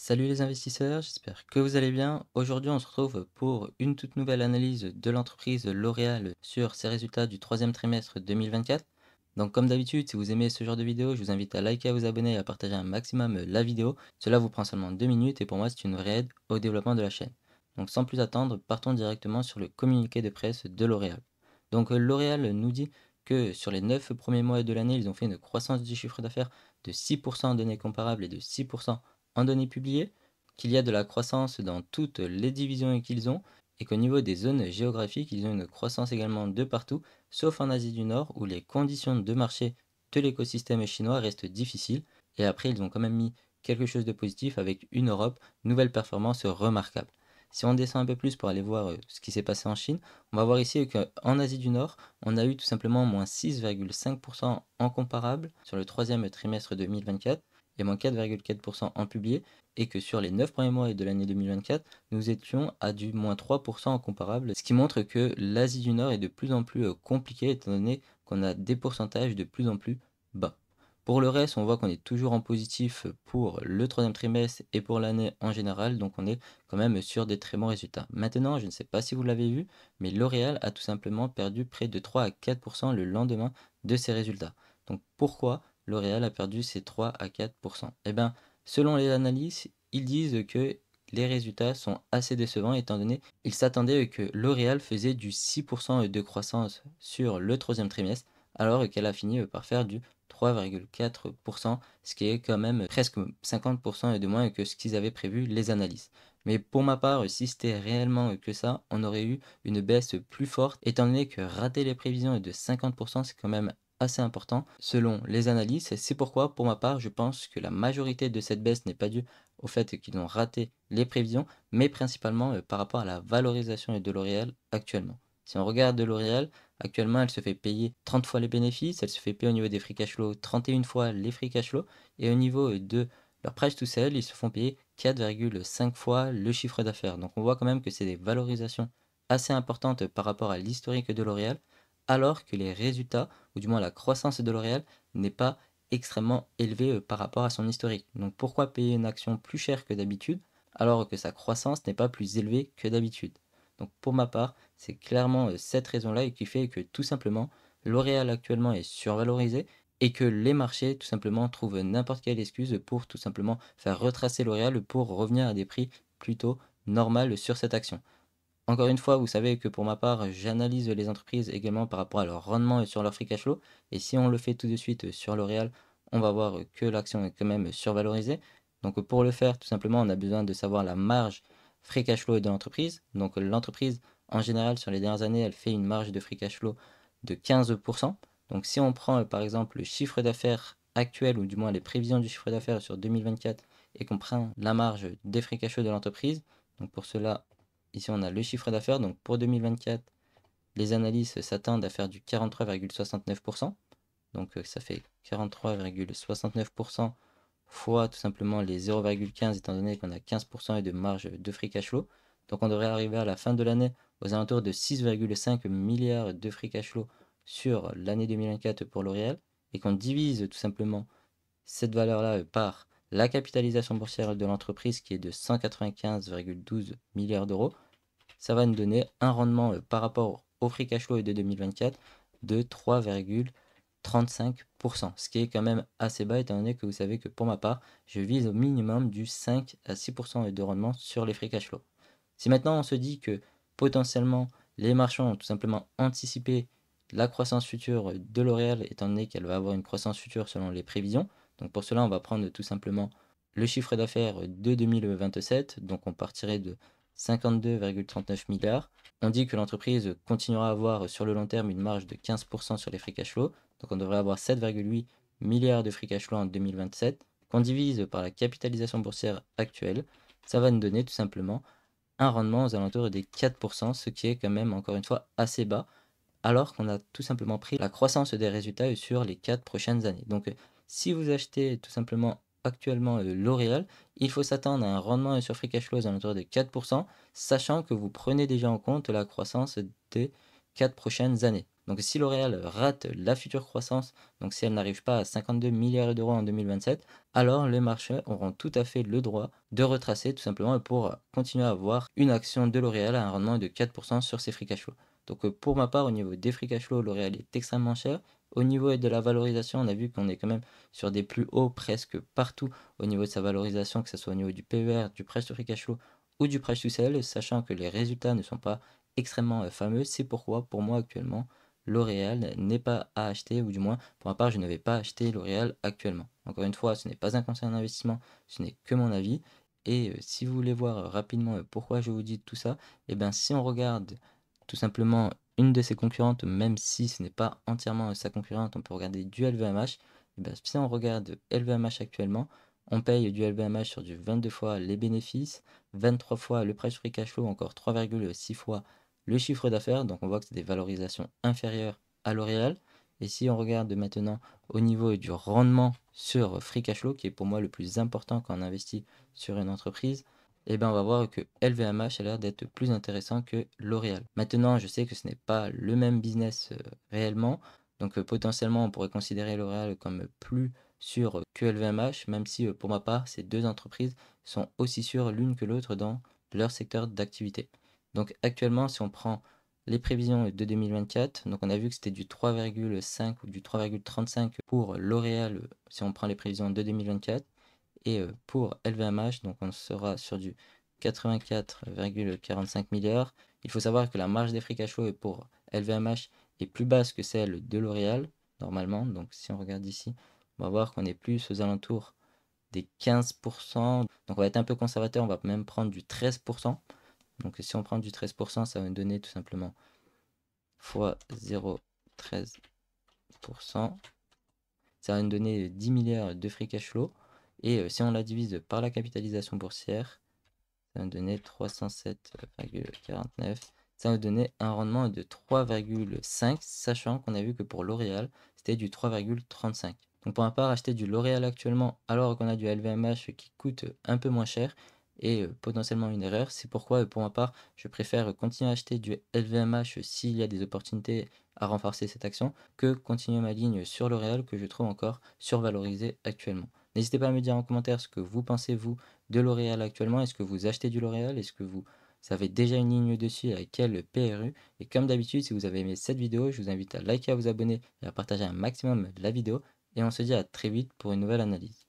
Salut les investisseurs, j'espère que vous allez bien. Aujourd'hui, on se retrouve pour une toute nouvelle analyse de l'entreprise L'Oréal sur ses résultats du troisième trimestre 2024. Donc comme d'habitude, si vous aimez ce genre de vidéo, je vous invite à liker, à vous abonner et à partager un maximum la vidéo. Cela vous prend seulement deux minutes et pour moi, c'est une vraie aide au développement de la chaîne. Donc sans plus attendre, partons directement sur le communiqué de presse de L'Oréal. Donc L'Oréal nous dit que sur les neuf premiers mois de l'année, ils ont fait une croissance du chiffre d'affaires de 6% en données comparables et de 6% données publiées, qu'il y a de la croissance dans toutes les divisions qu'ils ont, et qu'au niveau des zones géographiques, ils ont une croissance également de partout, sauf en Asie du Nord, où les conditions de marché de l'écosystème chinois restent difficiles, et après ils ont quand même mis quelque chose de positif avec une Europe, nouvelle performance remarquable. Si on descend un peu plus pour aller voir euh, ce qui s'est passé en Chine, on va voir ici qu'en Asie du Nord, on a eu tout simplement moins 6,5% en comparable sur le troisième trimestre 2024 et moins 4,4% en publié, et que sur les 9 premiers mois de l'année 2024, nous étions à du moins 3% en comparable, ce qui montre que l'Asie du Nord est de plus en plus euh, compliquée étant donné qu'on a des pourcentages de plus en plus bas. Pour le reste, on voit qu'on est toujours en positif pour le troisième trimestre et pour l'année en général, donc on est quand même sur des très bons résultats. Maintenant, je ne sais pas si vous l'avez vu, mais L'Oréal a tout simplement perdu près de 3 à 4% le lendemain de ses résultats. Donc pourquoi L'Oréal a perdu ses 3 à 4% Eh bien, selon les analyses, ils disent que les résultats sont assez décevants étant donné qu'ils s'attendaient que L'Oréal faisait du 6% de croissance sur le troisième trimestre alors qu'elle a fini par faire du 3,4%, ce qui est quand même presque 50% de moins que ce qu'ils avaient prévu les analyses. Mais pour ma part, si c'était réellement que ça, on aurait eu une baisse plus forte, étant donné que rater les prévisions est de 50%, c'est quand même assez important selon les analyses. C'est pourquoi, pour ma part, je pense que la majorité de cette baisse n'est pas due au fait qu'ils ont raté les prévisions, mais principalement euh, par rapport à la valorisation de L'Oréal actuellement. Si on regarde L'Oréal, Actuellement, elle se fait payer 30 fois les bénéfices, elle se fait payer au niveau des free cash flow 31 fois les free cash flow, et au niveau de leur price tout seul, ils se font payer 4,5 fois le chiffre d'affaires. Donc on voit quand même que c'est des valorisations assez importantes par rapport à l'historique de L'Oréal, alors que les résultats, ou du moins la croissance de L'Oréal, n'est pas extrêmement élevée euh, par rapport à son historique. Donc pourquoi payer une action plus chère que d'habitude alors que sa croissance n'est pas plus élevée que d'habitude donc pour ma part, c'est clairement euh, cette raison-là qui fait que tout simplement, L'Oréal actuellement est survalorisé et que les marchés tout simplement trouvent n'importe quelle excuse pour tout simplement faire retracer L'Oréal pour revenir à des prix plutôt normaux sur cette action. Encore une fois, vous savez que pour ma part, j'analyse les entreprises également par rapport à leur rendement et sur leur free cash flow. Et si on le fait tout de suite sur L'Oréal, on va voir que l'action est quand même survalorisée. Donc pour le faire, tout simplement, on a besoin de savoir la marge free cash flow de l'entreprise. Donc l'entreprise, en général, sur les dernières années, elle fait une marge de free cash flow de 15%. Donc si on prend euh, par exemple le chiffre d'affaires actuel, ou du moins les prévisions du chiffre d'affaires sur 2024, et qu'on prend la marge des free cash flow de l'entreprise, donc pour cela, ici on a le chiffre d'affaires. Donc pour 2024, les analyses s'attendent à faire du 43,69%. Donc euh, ça fait 43,69% fois tout simplement les 0,15 étant donné qu'on a 15% et de marge de free cash flow. Donc on devrait arriver à la fin de l'année aux alentours de 6,5 milliards de free cash flow sur l'année 2024 pour L'Oréal et qu'on divise tout simplement cette valeur-là par la capitalisation boursière de l'entreprise qui est de 195,12 milliards d'euros, ça va nous donner un rendement euh, par rapport au free cash flow de 2024 de 3,5%. 35%, ce qui est quand même assez bas étant donné que vous savez que pour ma part, je vise au minimum du 5 à 6% de rendement sur les frais cash flow. Si maintenant on se dit que potentiellement les marchands ont tout simplement anticipé la croissance future de L'Oréal étant donné qu'elle va avoir une croissance future selon les prévisions, donc pour cela on va prendre tout simplement le chiffre d'affaires de 2027, donc on partirait de 52,39 milliards. On dit que l'entreprise continuera à avoir sur le long terme une marge de 15% sur les free cash flow, donc on devrait avoir 7,8 milliards de free cash flow en 2027, qu'on divise par la capitalisation boursière actuelle, ça va nous donner tout simplement un rendement aux alentours des 4%, ce qui est quand même encore une fois assez bas, alors qu'on a tout simplement pris la croissance des résultats sur les 4 prochaines années. Donc si vous achetez tout simplement actuellement euh, L'Oréal, il faut s'attendre à un rendement sur free cash flow alentours de 4%, sachant que vous prenez déjà en compte la croissance des 4 prochaines années. Donc si L'Oréal rate la future croissance, donc si elle n'arrive pas à 52 milliards d'euros en 2027, alors les marchés auront tout à fait le droit de retracer tout simplement pour continuer à avoir une action de L'Oréal à un rendement de 4% sur ses free cash flow. Donc euh, pour ma part, au niveau des free cash flow, L'Oréal est extrêmement cher au niveau de la valorisation, on a vu qu'on est quand même sur des plus hauts presque partout au niveau de sa valorisation, que ce soit au niveau du PER, du price to free cash flow ou du price to sell, sachant que les résultats ne sont pas extrêmement euh, fameux. C'est pourquoi, pour moi actuellement, L'Oréal n'est pas à acheter, ou du moins, pour ma part, je ne vais pas acheter L'Oréal actuellement. Encore une fois, ce n'est pas un conseil d'investissement, ce n'est que mon avis. Et euh, si vous voulez voir euh, rapidement pourquoi je vous dis tout ça, et eh bien si on regarde tout simplement une de ses concurrentes, même si ce n'est pas entièrement sa concurrente, on peut regarder du LVMH. Ben, si on regarde LVMH actuellement, on paye du LVMH sur du 22 fois les bénéfices, 23 fois le prêt free cash flow, encore 3,6 fois le chiffre d'affaires. Donc on voit que c'est des valorisations inférieures à L'Oréal. Et si on regarde maintenant au niveau du rendement sur free cash flow, qui est pour moi le plus important quand on investit sur une entreprise, et eh bien on va voir que LVMH a l'air d'être plus intéressant que L'Oréal. Maintenant, je sais que ce n'est pas le même business euh, réellement, donc euh, potentiellement on pourrait considérer L'Oréal comme plus sûr que LVMH, même si euh, pour ma part ces deux entreprises sont aussi sûres l'une que l'autre dans leur secteur d'activité. Donc actuellement, si on prend les prévisions de 2024, donc on a vu que c'était du 3,5 ou du 3,35 pour L'Oréal si on prend les prévisions de 2024. Et euh, pour LVMH, donc on sera sur du 84,45 milliards. Il faut savoir que la marge des free cash flow pour LVMH est plus basse que celle de L'Oréal, normalement. Donc si on regarde ici, on va voir qu'on est plus aux alentours des 15%. Donc on va être un peu conservateur, on va même prendre du 13%. Donc si on prend du 13%, ça va nous donner tout simplement x 0,13%. Ça va nous donner 10 milliards de free cash flow. Et euh, si on la divise par la capitalisation boursière, ça nous donner 307,49. Ça nous donner un rendement de 3,5, sachant qu'on a vu que pour L'Oréal, c'était du 3,35. Donc pour ma part, acheter du L'Oréal actuellement, alors qu'on a du LVMH qui coûte un peu moins cher, est euh, potentiellement une erreur. C'est pourquoi, euh, pour ma part, je préfère continuer à acheter du LVMH s'il y a des opportunités à renforcer cette action que continuer ma ligne sur L'Oréal que je trouve encore survalorisée actuellement. N'hésitez pas à me dire en commentaire ce que vous pensez, vous, de L'Oréal actuellement. Est-ce que vous achetez du L'Oréal Est-ce que vous avez déjà une ligne dessus avec quel PRU Et comme d'habitude, si vous avez aimé cette vidéo, je vous invite à liker, à vous abonner et à partager un maximum la vidéo. Et on se dit à très vite pour une nouvelle analyse.